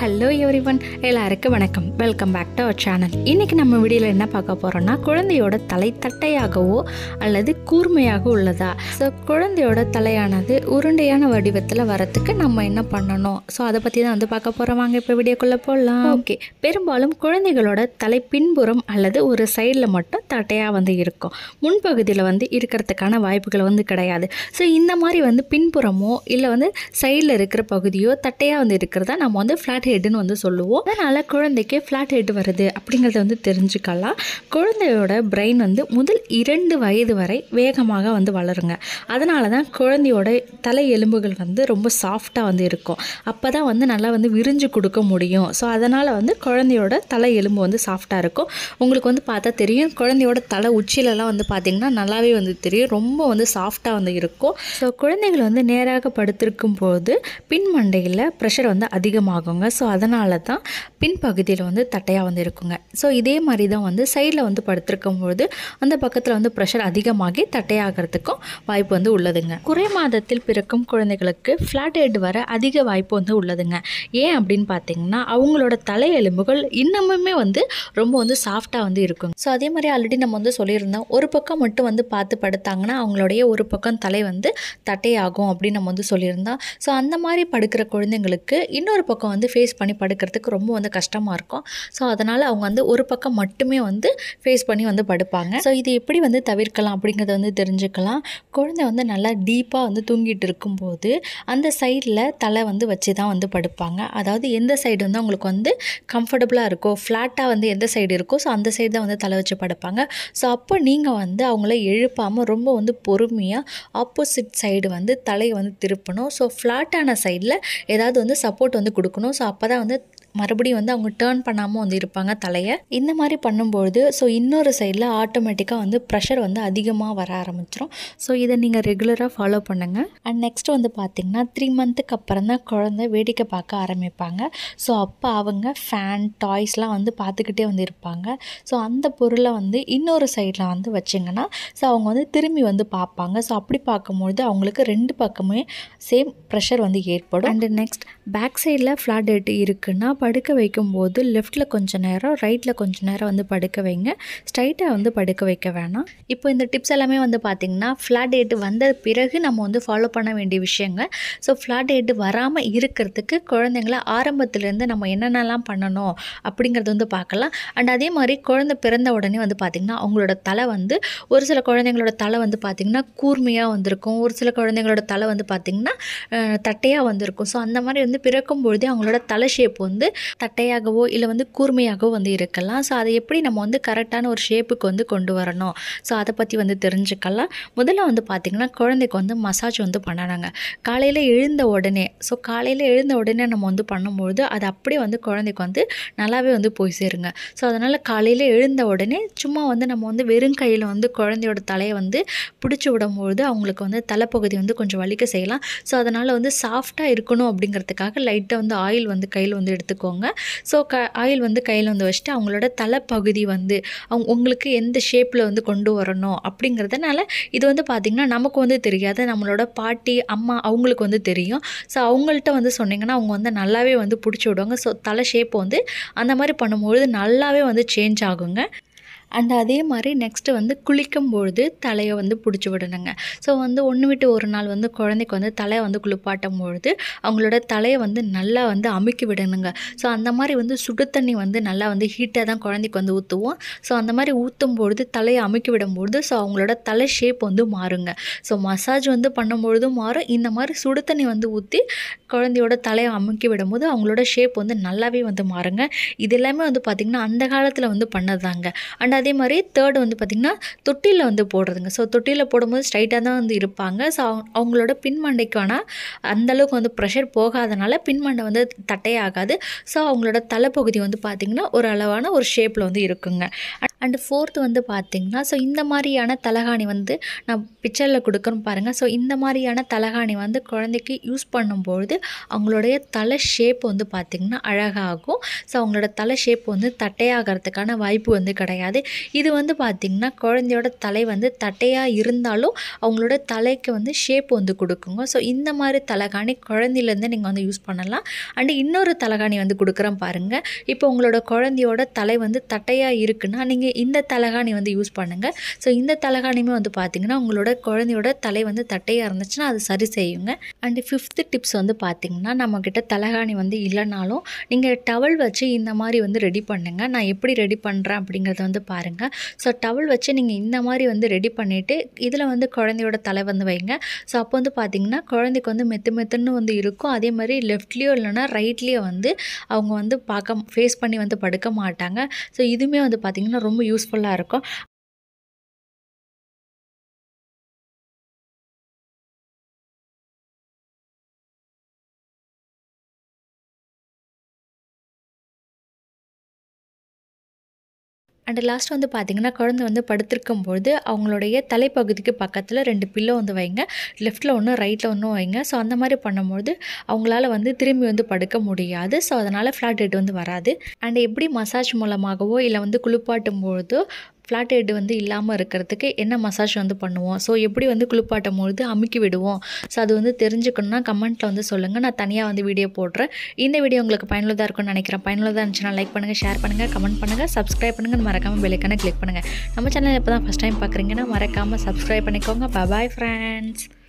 hello every everyone எல்லாருக்கும் வணக்கம் welcome back to our channel இன்னைக்கு நம்ம வீடியோவில் என்ன பார்க்க போகிறோம்னா குழந்தையோட தலை தட்டையாகவோ அல்லது கூர்மையாக உள்ளதா ஸோ குழந்தையோட தலையானது உருண்டையான வடிவத்தில் வரத்துக்கு நம்ம என்ன பண்ணணும் ஸோ அதை பற்றி தான் வந்து பார்க்க போகிறோம் வாங்க இப்போ வீடியோக்குள்ளே போடலாம் ஓகே பெரும்பாலும் குழந்தைகளோட தலை பின்புறம் அல்லது ஒரு சைடில் மட்டும் தட்டையாக வந்து இருக்கும் முன்பகுதியில் வந்து இருக்கிறதுக்கான வாய்ப்புகள் வந்து கிடையாது ஸோ இந்த மாதிரி வந்து பின்புறமோ இல்லை வந்து சைடில் இருக்கிற பகுதியோ தட்டையாக வந்து இருக்கிறதா நம்ம வந்து ஃப்ளாட் ஹெட்னு வந்து சொல்லுவோம் அதனால் குழந்தைக்கு ஃப்ளாட் ஹெட் வருது அப்படிங்கிறத வந்து தெரிஞ்சுக்கலாம் குழந்தையோட பிரெயின் வந்து முதல் இரண்டு வயது வரை வேகமாக வந்து வளருங்க அதனால தான் குழந்தையோட தலை எலும்புகள் வந்து ரொம்ப சாஃப்டாக வந்து இருக்கும் அப்போ தான் வந்து நல்லா வந்து விரிஞ்சு கொடுக்க முடியும் ஸோ அதனால் வந்து குழந்தையோட தலை எலும்பு வந்து சாஃப்டாக இருக்கும் உங்களுக்கு வந்து பார்த்தா தெரியும் குழந்தையோட தலை உச்சிலெல்லாம் வந்து பார்த்திங்கன்னா நல்லாவே வந்து தெரியும் ரொம்ப வந்து சாஃப்டாக வந்து இருக்கும் ஸோ குழந்தைகள் வந்து நேராக படுத்திருக்கும் போது பின்மண்டையில் ப்ரெஷர் வந்து அதிகமாகுங்க இருக்குங்க ஸோ அதனால தான் பின்பகுதியில் வந்து தட்டையாக வந்து இருக்குங்க ஸோ இதே மாதிரி தான் வந்து சைடில் வந்து பொழுது அந்த பக்கத்தில் வந்து ப்ரெஷர் அதிகமாகி தட்டையாகிறதுக்கும் வாய்ப்பு வந்து உள்ளதுங்க குறை மாதத்தில் பிறக்கும் குழந்தைகளுக்கு ஃப்ளாட் ஹெட் வர அதிக வாய்ப்பு வந்து உள்ளதுங்க ஏன் அப்படின்னு பார்த்தீங்கன்னா அவங்களோட தலை எலும்புகள் இன்னமுமே வந்து ரொம்ப வந்து சாஃப்டாக வந்து இருக்குங்க ஸோ அதே மாதிரி ஆல்ரெடி நம்ம வந்து சொல்லியிருந்தோம் ஒரு பக்கம் மட்டும் வந்து பார்த்து படுத்தாங்கன்னா அவங்களுடைய ஒரு பக்கம் தலை வந்து தட்டையாகும் அப்படின்னு நம்ம வந்து சொல்லியிருந்தோம் ஸோ அந்த மாதிரி படுக்கிற குழந்தைங்களுக்கு இன்னொரு பக்கம் வந்து ஃபேஸ் பண்ணி படுக்கிறதுக்கு ரொம்ப வந்து கஷ்டமாக இருக்கும் ஸோ அதனால் அவங்க வந்து ஒரு பக்கம் மட்டுமே வந்து ஃபேஸ் பண்ணி வந்து படுப்பாங்க ஸோ இது எப்படி வந்து தவிர்க்கலாம் அப்படிங்கிறத வந்து தெரிஞ்சுக்கலாம் குழந்தை வந்து நல்லா டீப்பாக வந்து தூங்கிட்டு இருக்கும்போது அந்த சைடில் தலை வந்து வச்சு தான் வந்து படுப்பாங்க அதாவது எந்த சைடு வந்து அவங்களுக்கு வந்து கம்ஃபர்டபுளாக இருக்கோ ஃப்ளாட்டாக வந்து எந்த சைடு இருக்கோ ஸோ அந்த சைடு தான் வந்து தலை வச்சு படுப்பாங்க ஸோ அப்போ நீங்கள் வந்து அவங்கள எழுப்பாமல் ரொம்ப வந்து பொறுமையாக ஆப்போசிட் சைடு வந்து தலையை வந்து திருப்பணும் ஸோ ஃப்ளாட்டான சைடில் ஏதாவது வந்து சப்போர்ட் வந்து கொடுக்கணும் ஸோ ஸோ அப்போ தான் வந்து மறுபடியும் வந்து அவங்க டேர்ன் பண்ணாமல் வந்து இருப்பாங்க தலையை இந்த மாதிரி பண்ணும்பொழுது ஸோ இன்னொரு சைடில் ஆட்டோமேட்டிக்காக வந்து ப்ரெஷர் வந்து அதிகமாக வர ஆரம்பிச்சிடும் ஸோ இதை நீங்கள் ரெகுலராக ஃபாலோ பண்ணுங்கள் அண்ட் நெக்ஸ்ட் வந்து பார்த்திங்கன்னா த்ரீ மந்த்துக்கு அப்புறம் தான் குழந்தை வேடிக்கை பார்க்க ஆரம்பிப்பாங்க ஸோ அப்போ அவங்க ஃபேன் டாய்ஸ்லாம் வந்து பார்த்துக்கிட்டே வந்து இருப்பாங்க ஸோ அந்த பொருளை வந்து இன்னொரு சைடில் வந்து வச்சிங்கன்னா ஸோ அவங்க வந்து திரும்பி வந்து பார்ப்பாங்க ஸோ அப்படி பார்க்கும்பொழுது அவங்களுக்கு ரெண்டு பக்கமே சேம் ப்ரெஷர் வந்து ஏற்படும் அண்டு நெக்ஸ்ட் பேக் சைடில் ஃப்ளாட் இருக்குன்னா படுக்க வைக்கும்போது லெஃப்ட்டில் கொஞ்சம் நேரம் ரைட்டில் கொஞ்சம் நேரம் வந்து படுக்க வைங்க ஸ்ட்ரைட்டாக வந்து படுக்க வைக்க வேணாம் இப்போ இந்த டிப்ஸ் எல்லாமே வந்து பார்த்திங்கன்னா ஃப்ளாட் டேட்டு வந்த பிறகு நம்ம வந்து ஃபாலோ பண்ண வேண்டிய விஷயங்கள் ஸோ ஃப்ளாட் டேட்டு வராமல் இருக்கிறதுக்கு குழந்தைங்கள ஆரம்பத்துலேருந்து நம்ம என்னென்னலாம் பண்ணணும் அப்படிங்கிறது வந்து பார்க்கலாம் அண்ட் அதே மாதிரி குழந்தை பிறந்த உடனே வந்து பார்த்திங்கன்னா அவங்களோட தலை வந்து ஒரு சில குழந்தைங்களோட தலை வந்து பார்த்திங்கன்னா கூர்மையாக வந்திருக்கும் ஒரு சில குழந்தைங்களோட தலை வந்து பார்த்திங்கன்னா தட்டையாக வந்திருக்கும் ஸோ அந்த மாதிரி வந்து பிறக்கும்பொழுதே அவங்களோட தலை ஷேப் வந்து தட்டையாகவோ இல்லை வந்து கூர்மையாகவோ வந்து இருக்கலாம் ஸோ அதை எப்படி நம்ம வந்து கரெக்டான ஒரு ஷேப்புக்கு வந்து கொண்டு வரணும் ஸோ அதை பற்றி வந்து தெரிஞ்சுக்கலாம் முதல்ல வந்து பார்த்திங்கன்னா குழந்தைக்கு வந்து மசாஜ் வந்து பண்ணணுங்க காலையில் எழுந்த உடனே ஸோ காலையில் எழுந்த உடனே நம்ம வந்து பண்ணும்பொழுது அது அப்படியே வந்து குழந்தைக்கு வந்து நல்லாவே வந்து போய் சேருங்க ஸோ அதனால் காலையில் எழுந்த உடனே சும்மா வந்து நம்ம வந்து வெறும் கையில் வந்து குழந்தையோட தலையை வந்து பிடிச்சி விடும்பொழுது அவங்களுக்கு வந்து தலைப்பகுதி வந்து கொஞ்சம் வலிக்க செய்யலாம் ஸோ அதனால் வந்து சாஃப்டாக இருக்கணும் அப்படிங்கிறதுக்காக லைட்டாக வந்து ஆயில் வந்து கையில் வந்து எடுத்துக்கோங்க வச்சுக்கோங்க ஸோ க ஆயில் வந்து கையில் வந்து வச்சுட்டு அவங்களோட தலைப்பகுதி வந்து அவங்க உங்களுக்கு எந்த ஷேப்பில் வந்து கொண்டு வரணும் அப்படிங்கிறதுனால இது வந்து பார்த்திங்கன்னா நமக்கு வந்து தெரியாது நம்மளோட பாட்டி அம்மா அவங்களுக்கு வந்து தெரியும் ஸோ அவங்கள்ட்ட வந்து சொன்னிங்கன்னா அவங்க வந்து நல்லாவே வந்து பிடிச்சி விடுவாங்க ஸோ தலை ஷேப் வந்து அந்த மாதிரி பண்ணும்பொழுது நல்லாவே வந்து சேஞ்ச் ஆகுங்க அண்ட் அதே மாதிரி நெக்ஸ்ட்டு வந்து குளிக்கும் பொழுது தலையை வந்து பிடிச்சி விடணுங்க ஸோ வந்து ஒன்று விட்டு ஒரு நாள் வந்து குழந்தைக்கு வந்து தலையை வந்து குளிப்பாட்டும் பொழுது அவங்களோட தலையை வந்து நல்லா வந்து அமுக்கி விடணுங்க ஸோ அந்த மாதிரி வந்து சுடு தண்ணி வந்து நல்லா வந்து ஹீட்டாக தான் குழந்தைக்கு வந்து ஊற்றுவோம் ஸோ அந்த மாதிரி ஊற்றும் பொழுது தலையை அமுக்கி விடும்பொழுது ஸோ அவங்களோட தலை ஷேப் வந்து மாறுங்க ஸோ மசாஜ் வந்து பண்ணும்பொழுதும் மாறும் இந்த மாதிரி சுடு தண்ணி வந்து ஊற்றி குழந்தையோட தலையை அமுக்கி விடும்போது அவங்களோட ஷேப் வந்து நல்லாவே வந்து மாறுங்க இது எல்லாமே வந்து பார்த்திங்கன்னா அந்த காலத்தில் வந்து பண்ணதாங்க அண்ட் அதே மாதிரி தேர்டு வந்து பார்த்திங்கன்னா தொட்டியில் வந்து போடுறதுங்க ஸோ தொட்டியில் போடும்போது ஸ்ட்ரைட்டாக தான் வந்து இருப்பாங்க ஸோ அவங்களோட பின்மண்டைக்கு ஆனால் அந்தளவுக்கு வந்து ப்ரெஷர் போகாதனால பின்மண்டை வந்து தட்டையாகாது ஸோ அவங்களோட தலைப்பகுதி வந்து பார்த்திங்கன்னா ஒரு அளவான ஒரு ஷேப்பில் வந்து இருக்குங்க அண்டு ஃபோர்த்து வந்து பார்த்திங்கன்னா ஸோ இந்த மாதிரியான தலகாணி வந்து நான் பிக்சரில் கொடுக்குறோம் பாருங்கள் ஸோ இந்த மாதிரியான தலகாணி வந்து குழந்தைக்கு யூஸ் பண்ணும்பொழுது அவங்களுடைய தலை ஷேப் வந்து பார்த்திங்கன்னா அழகாகும் ஸோ அவங்களோட தலை ஷேப் வந்து தட்டையாகிறதுக்கான வாய்ப்பு வந்து கிடையாது இது வந்து பார்த்திங்கன்னா குழந்தையோட தலை வந்து தட்டையாக இருந்தாலும் அவங்களோட தலைக்கு வந்து ஷேப் வந்து கொடுக்குங்க ஸோ இந்த மாதிரி தலகாணி குழந்தையிலேருந்து நீங்கள் வந்து யூஸ் பண்ணலாம் அண்டு இன்னொரு தலகாணி வந்து கொடுக்குறேன் பாருங்கள் இப்போ உங்களோட குழந்தையோட தலை வந்து தட்டையாக இருக்குன்னா நீங்கள் இந்த தலகாணி வந்து யூஸ் பண்ணுங்கள் ஸோ இந்த தலகாணியுமே வந்து பார்த்திங்கன்னா உங்களோட குழந்தையோட தலை வந்து தட்டையாக இருந்துச்சுன்னா அது சரி செய்யுங்க அண்டு ஃபிஃப்த்து டிப்ஸ் வந்து பார்த்திங்கன்னா நம்மக்கிட்ட தலகாணி வந்து இல்லைனாலும் நீங்கள் டவல் வச்சு இந்த மாதிரி வந்து ரெடி பண்ணுங்கள் நான் எப்படி ரெடி பண்ணுறேன் அப்படிங்கிறத வந்து பாருங்கள் ஸோ டவல் வச்சு நீங்கள் இந்த மாதிரி வந்து ரெடி பண்ணிவிட்டு இதில் வந்து குழந்தையோட தலை வந்து வைங்க ஸோ அப்போ வந்து பார்த்திங்கன்னா குழந்தைக்கு வந்து மெத்து மெத்துன்னு வந்து இருக்கும் அதே மாதிரி லெஃப்ட்லேயோ இல்லைனா ரைட்லேயோ வந்து அவங்க வந்து பார்க்க ஃபேஸ் பண்ணி வந்து படுக்க மாட்டாங்க ஸோ இதுவுமே வந்து பார்த்திங்கன்னா ரொம்ப ரொம்ப யூஸ்ஃபுல்லாக இருக்கும் அண்ட் லாஸ்ட் வந்து பார்த்திங்கன்னா குழந்தை வந்து படுத்திருக்கும் பொழுது அவங்களுடைய தலைப்பகுதிக்கு பக்கத்தில் ரெண்டு பில்லோ வந்து வைங்க லெஃப்ட்டில் ஒன்று ரைட்டில் ஒன்றும் வைங்க ஸோ அந்த மாதிரி பண்ணும்போது அவங்களால வந்து திரும்பி வந்து படுக்க முடியாது ஸோ அதனால் ஃப்ளாட் ரேட் வந்து வராது அண்ட் எப்படி மசாஜ் மூலமாகவோ இல்லை வந்து குளிப்பாட்டும் பொழுதோ ஃப்ளாட் ஹெட் வந்து இல்லாமல் இருக்கிறதுக்கு என்ன மசாஜ் வந்து பண்ணுவோம் ஸோ எப்படி வந்து குளிப்பாட்டும் பொழுது அமுக்கி விடுவோம் ஸோ அது வந்து தெரிஞ்சுக்கணும்னா கமெண்ட்டில் வந்து சொல்லுங்கள் நான் தனியாக வந்து வீடியோ போடுறேன் இந்த வீடியோ உங்களுக்கு பயனுள்ளதாக இருக்கும்னு நினைக்கிறேன் பயனுள்ளதாக இருந்துச்சுன்னா லைக் பண்ணுங்கள் ஷேர் பண்ணுங்கள் கமெண்ட் பண்ணுங்கள் சப்ஸ்கிரைப் பண்ணுங்கள் மறக்காமல் பெலிக்கான கிளிக் பண்ணுங்கள் நம்ம சேனல் இப்போ தான் ஃபஸ்ட் டைம் பார்க்குறீங்கன்னா மறக்காமல் சப்ஸ்கிரைப் பண்ணிக்கோங்க பாய் ஃப்ரெண்ட்ஸ்